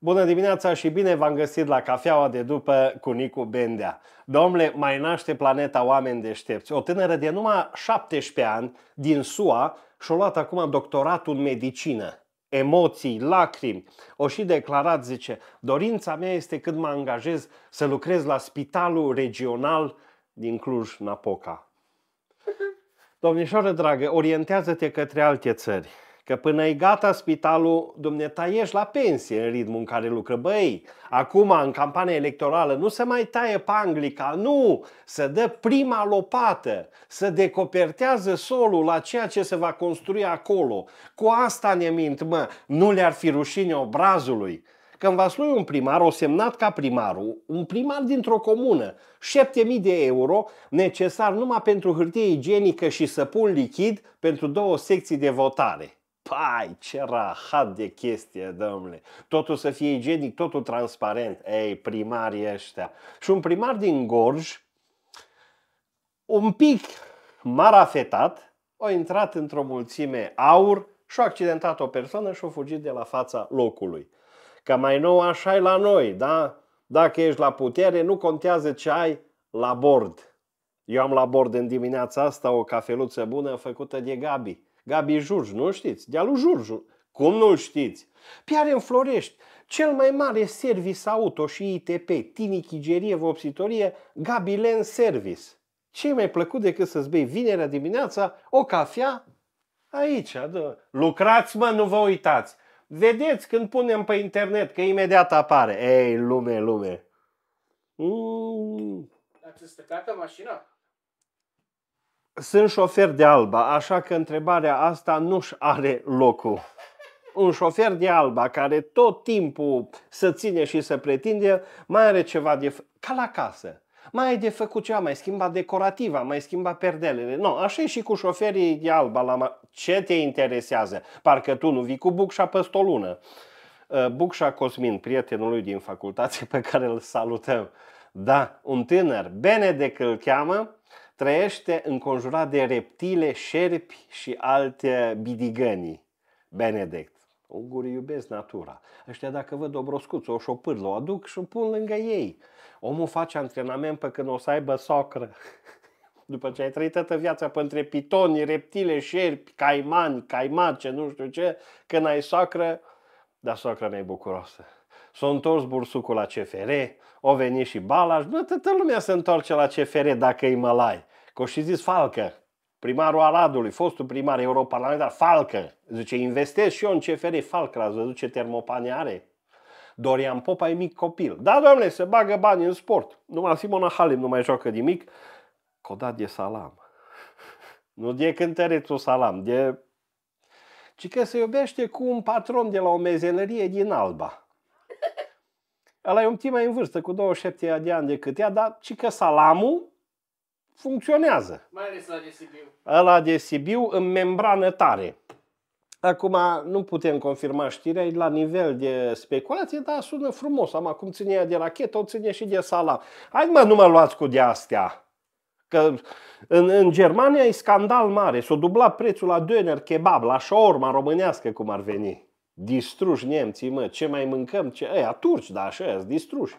Bună dimineața și bine v-am găsit la cafeaua de după cu Nicu Bendea. Domnule, mai naște planeta oameni deștepți. O tânără de numai 17 ani din SUA și-a luat acum doctoratul în medicină. Emoții, lacrimi. O și declarat, zice, dorința mea este când mă angajez să lucrez la spitalul regional din Cluj-Napoca. Domnișoară dragă, orientează-te către alte țări. Că până e gata spitalul, dumneata ești la pensie în ritmul în care lucră. Băi, acum în campania electorală nu se mai taie panglica, nu! Să dă prima lopată, să decopertează solul la ceea ce se va construi acolo. Cu asta ne mint, mă, nu le-ar fi rușine obrazului. Când Vaslui un primar, o semnat ca primarul, un primar dintr-o comună, 7.000 de euro necesar numai pentru hârtie igienică și săpun lichid pentru două secții de votare pai, ce rahat de chestie, domnule. Totul să fie igienic, totul transparent. Ei, primarii ăștia. Și un primar din Gorj, un pic marafetat, a intrat într-o mulțime aur și a accidentat o persoană și a fugit de la fața locului. Că mai nou așa e la noi, da? Dacă ești la putere, nu contează ce ai la bord. Eu am la bord în dimineața asta o cafeluță bună făcută de Gabi. Gabi Jurj, nu știți? de alu Jurj, Cum nu-l știți? Piare în Florești, cel mai mare service auto și ITP, chigerie, vopsitorie, Gabilen Service. Ce mai plăcut decât să-ți bei vinerea dimineața o cafea aici. Adă. Lucrați, mă, nu vă uitați. Vedeți când punem pe internet că imediat apare. Ei, lume, lume. Mm. Ați stăcată mașina? Sunt șofer de alba, așa că întrebarea asta nu-și are locul. Un șofer de alba care tot timpul să ține și să pretinde, mai are ceva de... ca la casă mai e de făcut ceva, mai schimba decorativa, mai schimba perdelele. Nu, așa e și cu șoferii de alba. La ma- Ce te interesează? Parcă tu nu vii cu Bucșa peste o lună. Uh, bucșa Cosmin, prietenul lui din facultate pe care îl salutăm. Da, un tânăr, Benedec îl cheamă, trăiește înconjurat de reptile, șerpi și alte bidigănii. Benedict. Ungurii iubesc natura. Ăștia dacă văd o broscuță, o șopârlă, o aduc și o pun lângă ei. Omul face antrenament pe când o să aibă socră. După ce ai trăit toată viața pe între pitoni, reptile, șerpi, caimani, caimace, nu știu ce, când ai socră, dar socră mai bucuroasă. S-a întors bursucul la CFR, o veni și Balaj, bă, toată lumea se întoarce la CFR dacă îi mălai. Că și zis Falcă, primarul Aradului, fostul primar europarlamentar, Falcă. Zice, investez și eu în CFR, Falcă, ați văzut ce termopane are? Dorian Popa e mic copil. Da, doamne, se bagă bani în sport. Numai Simona Halim nu mai joacă nimic. Codat de salam. Nu de cântărețul salam, de... Ci că se iubește cu un patron de la o mezenărie din Alba. Ăla e un timp mai în vârstă, cu 27 de ani decât ea, dar și că salamul funcționează. Mai ales la de Sibiu. Ăla de Sibiu în membrană tare. Acum nu putem confirma știrea, e la nivel de speculație, dar sună frumos. Am acum ține ea de rachetă, o ține și de salam. Hai mă, nu mă luați cu de-astea. Că în, în Germania e scandal mare. S-a dublat prețul la döner, kebab, la șaorma românească, cum ar veni distruși nemții, mă, ce mai mâncăm? Ce? Ăia, turci, da, așa, distruși.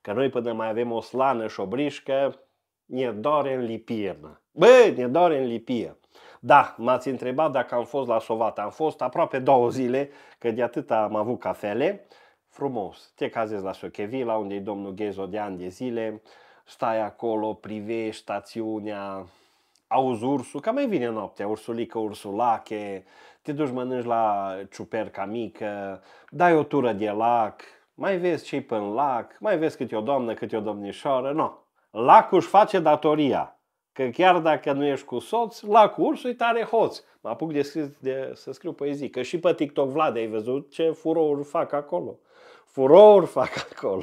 Că noi până mai avem o slană și o brișcă, ne doare în lipie, mă. Bă, ne doare în lipie. Da, m-ați întrebat dacă am fost la Sovata. Am fost aproape două zile, că de atât am avut cafele. Frumos, te cazezi la Sochevila, unde e domnul Ghezo de ani de zile, stai acolo, privești stațiunea, auzi ursul, că mai vine noaptea, ursulică, ursulache, te duci mănânci la ciuperca mică, dai o tură de lac, mai vezi ce-i pe lac, mai vezi e o doamnă, e o domnișoară, nu. No. Lacul își face datoria. Că chiar dacă nu ești cu soț, la cursul e tare hoț. Mă apuc de, scris, de să scriu poezii. Că și pe TikTok Vlad ai văzut ce furouri fac acolo. Furouri fac acolo.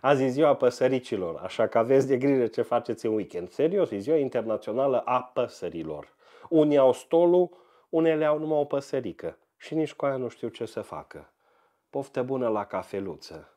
Azi e ziua păsăricilor, așa că aveți de grijă ce faceți în weekend. Serios, e ziua internațională a păsărilor. Unii au stolul, unele au numai o păsărică. Și nici cu aia nu știu ce să facă. Poftă bună la cafeluță!